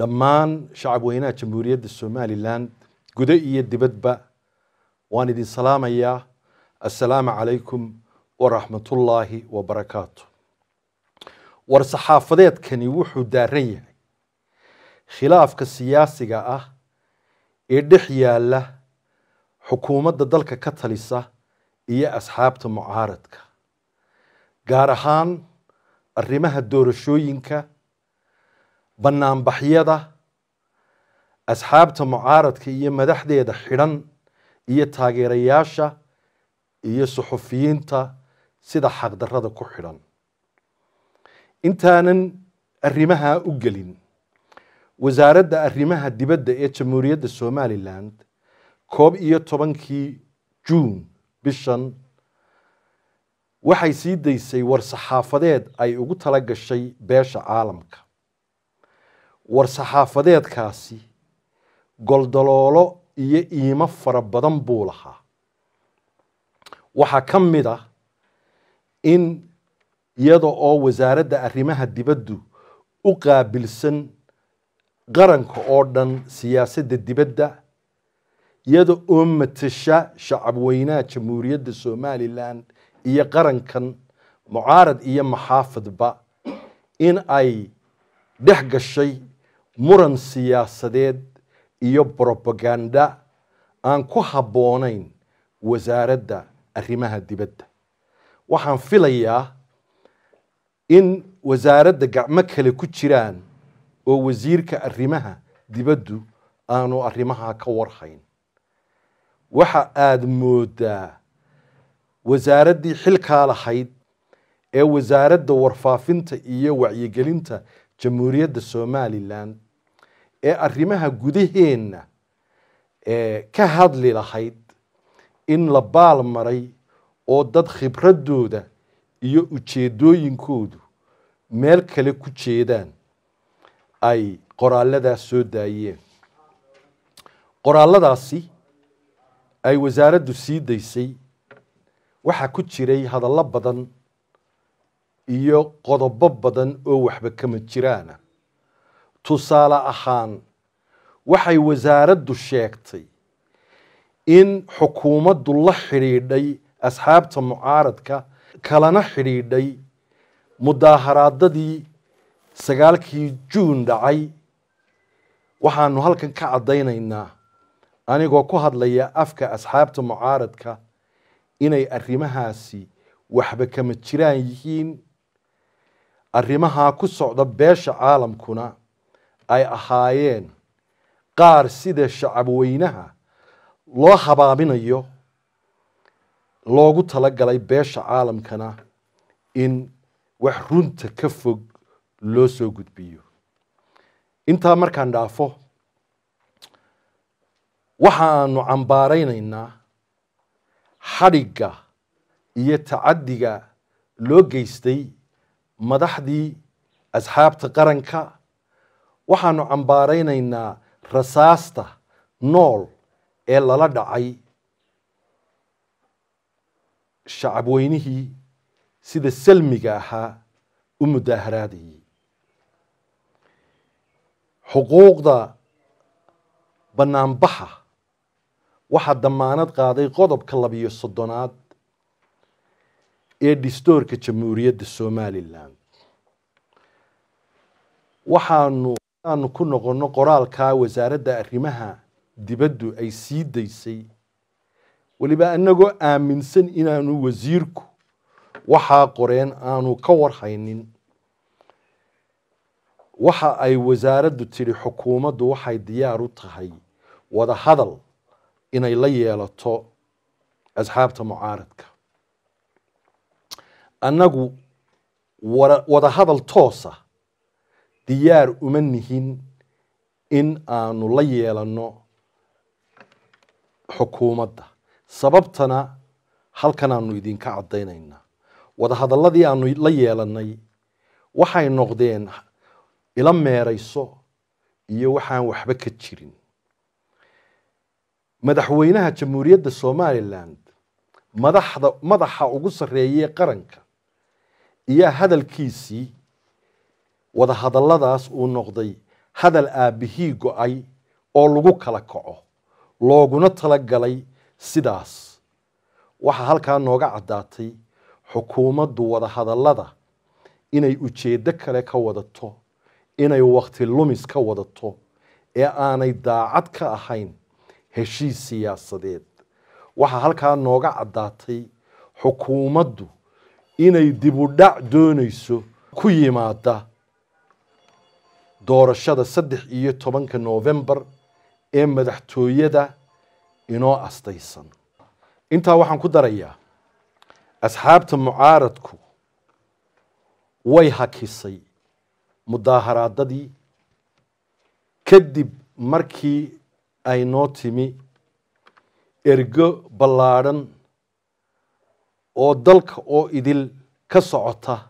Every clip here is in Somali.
dhammaan shacab weynaha jamhuuriyadda somalilan gudo iyo dibadba waan idin salaamayaa assalaamu calaykum waraxmatullaahi wabarakaatu war saxaafadeedkani wuxuu daaran yahay khilaafka siyaasiga ah ee dhex yaalla xukuumadda dalka ka talisa iyo asxaabta mucaaradka gaar ahaan arrimaha doorashooyinka bannaanbaxyada asxaabta mucaaradka iyo madaxdeeda xidhan iyo taageerayaasha iyo suxufiyiinta sida xaqdarrada ku xidhan intaanan arrimahaa u gelin wasaaradda arrimaha dibadda ee jamhuuriyadda somalilan koob iyo tobankii juun bishan waxay sii daysay war saxaafadeed ay ugu tala gashay beesha caalamka war saxaafadeedkaasi goldaloolo iyo iimo fara badan buu lahaa waxaa ka mid ah in iyada oo wasaaradda arrimaha dibaddu u qaabilsan qaranka oo dhan siyaasadda dibadda iyada oo matasha shacabweynaha jamhuuriyadda somalilan iyo qarankan mucaarad iyo maxaafadba in ay dhex gashay muran siyaasadeed iyo brobaganda aan ku habboonayn wasaaradda arrimaha dibadda waxaan filayaa in wasaaradda gacmo kale ku jiraan oo wasiirka arrimaha dibaddu aanu arrimaha ka warhayn waxa aada moodaa wasaaraddii xilkaa lahayd ee wasaaradda warfaafinta iyo wacyigelinta jamhuuriyadda somalilan ee arrimaha gudaheenna ee ka hadli lahayd in la baal maray oo dad khibraddooda iyo ujeedooyinkoodu meel kale ku jeedaan ay qoraalladaas soo daayeen qoraalladaasi ay wasaaraddu sii daysay waxaa ku jiray hadallo badan iyo qodobo badan oo waxba kama jiraana tusaale ahaan waxay wasaaraddu sheegtay in xukuumaddu la xidhiidhay asxaabta mucaaradka kalana xidhiidhay mudaaharaadadii sagaalkii juun dhacay waxaanu halkan ka caddaynaynaa anigoo ku hadlaya afka asxaabta mucaaradka inay arrimahaasi waxba kama jiraan yihiin arrimahaa ku socda beesha caalamkuna ay ahaayeen qaar sida shacabweynaha loo habaabinayo loogu tala galay beesha caalamkana in wax runta ka fog loo soo gudbiyo intaa markaan dhaafo waxaanu cambaaraynaynaa xadhigga iyo tacaddiga loo geystay madaxdii asxaabta qaranka waxaanu cambaaraynaynaa rasaasta nool ee lala dhacay shacabweynihii sida salmiga ahaa u mudaaharaadayay xuquuqda bannaanbaxa waxaa damaanad qaaday qodobka labiyo soddonaad ee dhistoorka jamhuuriyadda somalilan waxaanu aanu ku noqono qoraalkaa wasaaradda arrimaha dibaddu ay sii daysay weliba annagoo aaminsan inaanu wasiirku waxaa qoreen aanu ka warhaynin waxa ay wasaaraddu tidhi xukuumaddu waxay diyaar u tahay wada hadal inay la yeelato asxaabta mucaaradka annagu wara wada wadahadal toosa diyaar uma nihin in aanu la yeelanno xukuumadda sababtana halkan aanu idinka caddaynaynaa wadahadalladii aanu la yeelannay waxay noqdeen ila meerayso iyo waxaan waxba ka jirin madaxweynaha jamhuuriyadda somalilan madaxda madaxa ugu sarreeyee qaranka iyo hadalkiisii wadahadalladaas uu noqday hadal aabbihii go-ay oo lagu kala kaco looguna tala galay sidaas waxaa halkaa nooga caddaatay xukuumaddu wadahadallada inay ujeeddo kale ka wadato inay wakhti lumis ka wadato ee aanay daacad ka ahayn heshiis siyaasadeed waxaa halkaa nooga caddaatay xukuumaddu inay dibudhac doonayso ku yimaada doorashada saddex iyo tobanka novembar ee madaxtooyada inoo astaysan intaa waxaan ku darayaa asxaabta mucaaradku way hakisay mudaaharaadadii kadib markii ay noo timi ergo ballaadhan oo dalka oo idil ka socota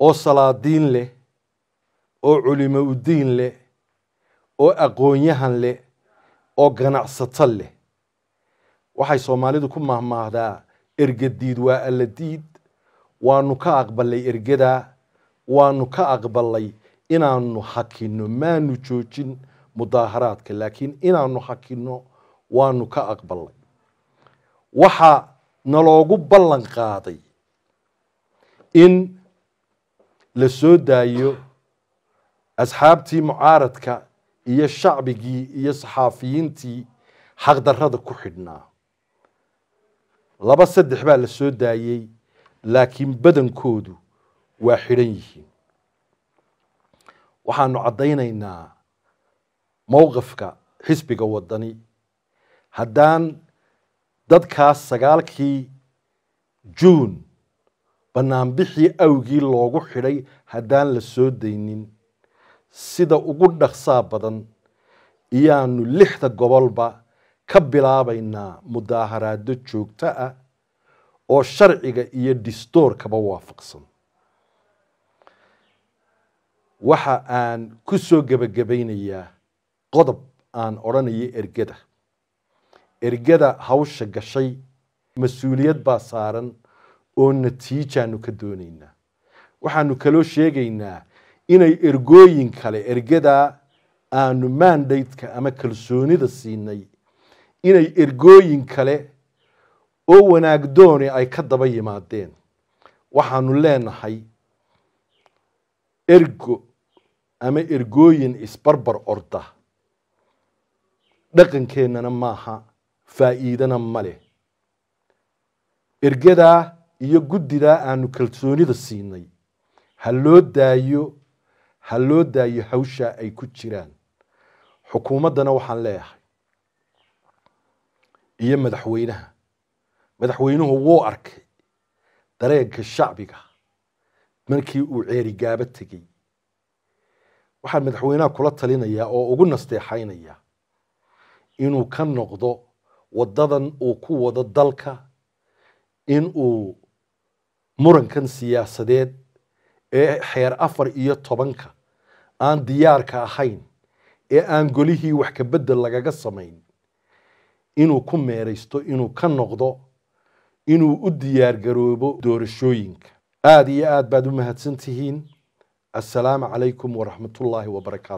oo salaadiin leh oo culimo uddiin leh oo aqoonyahan leh oo ganacsato leh waxay soomaalidu ku mahmaahdaa ergadiid waa alladiid waanu ka aqballay ergadaa waanu ka aqballay inaanu hakinno maanu joojin mudaaharaadka laakiin inaanu hakinno waanu ka aqballay waxa na loogu ballan qaaday in la soo daayo asxaabtii mucaaradka iyo shacbigii iyo saxaafiyiintii xaqdarrada ku xidhnaa laba saddex baa la soo daayey laakiin badankoodu waa xidhan yihiin waxaanu caddaynaynaa mowqifka xisbiga wadani haddaan dadkaas sagaalkii juun bannaanbixii awgii loogu xidhay haddaan la soo daynin sida ugu dhaqsaa badan iyaanu lixda gobolba ka bilaabaynaa mudaaharaado joogto ah oo sharciga iyo distoorkaba waafaqsan waxa aan ku soo gebagabaynayaa qodob aan odhanayo ergada ergada hawsha gashay mas-uuliyad baa saaran oo natiijaanu ka doonaynaa waxaanu kaloo sheegaynaa inay ergooyin kale ergadaa aanu maandaytka ama kalsoonida siinay inay ergooyin kale oo wanaagdooni ay ka daba yimaadeen waxaanu leenahay ergo ama ergooyin isbarbar orda dhaqankeennana maaha faa'iidana ma leh ergadaa iyo guddidaa aanu kalsoonida siinay ha loo daayo ha loo daayo hawshaa ay ku jiraan xukuumaddana waxaan leeyahay iyo madaxweynaha madaxweynuhu wuu arkay dareenka shacbiga markii uu ceerigaabo tegey waxaan madaxweynaha kula talinayaa oo ugu nasteexaynaya inuu ka noqdo wadadan uu ku wado dalka in uu murankan siyaasadeed ee xeer afar iyo tobanka aan diyaarka ahayn ee aan golihii wax ka beddel lagaga samayn inuu ku meeraysto inuu ka noqdo inuu u diyaargaroobo doorashooyinka aada iyo aada baad u mahadsan tihiin assalaamu calaykum waraxmatullaahi wabarakaatu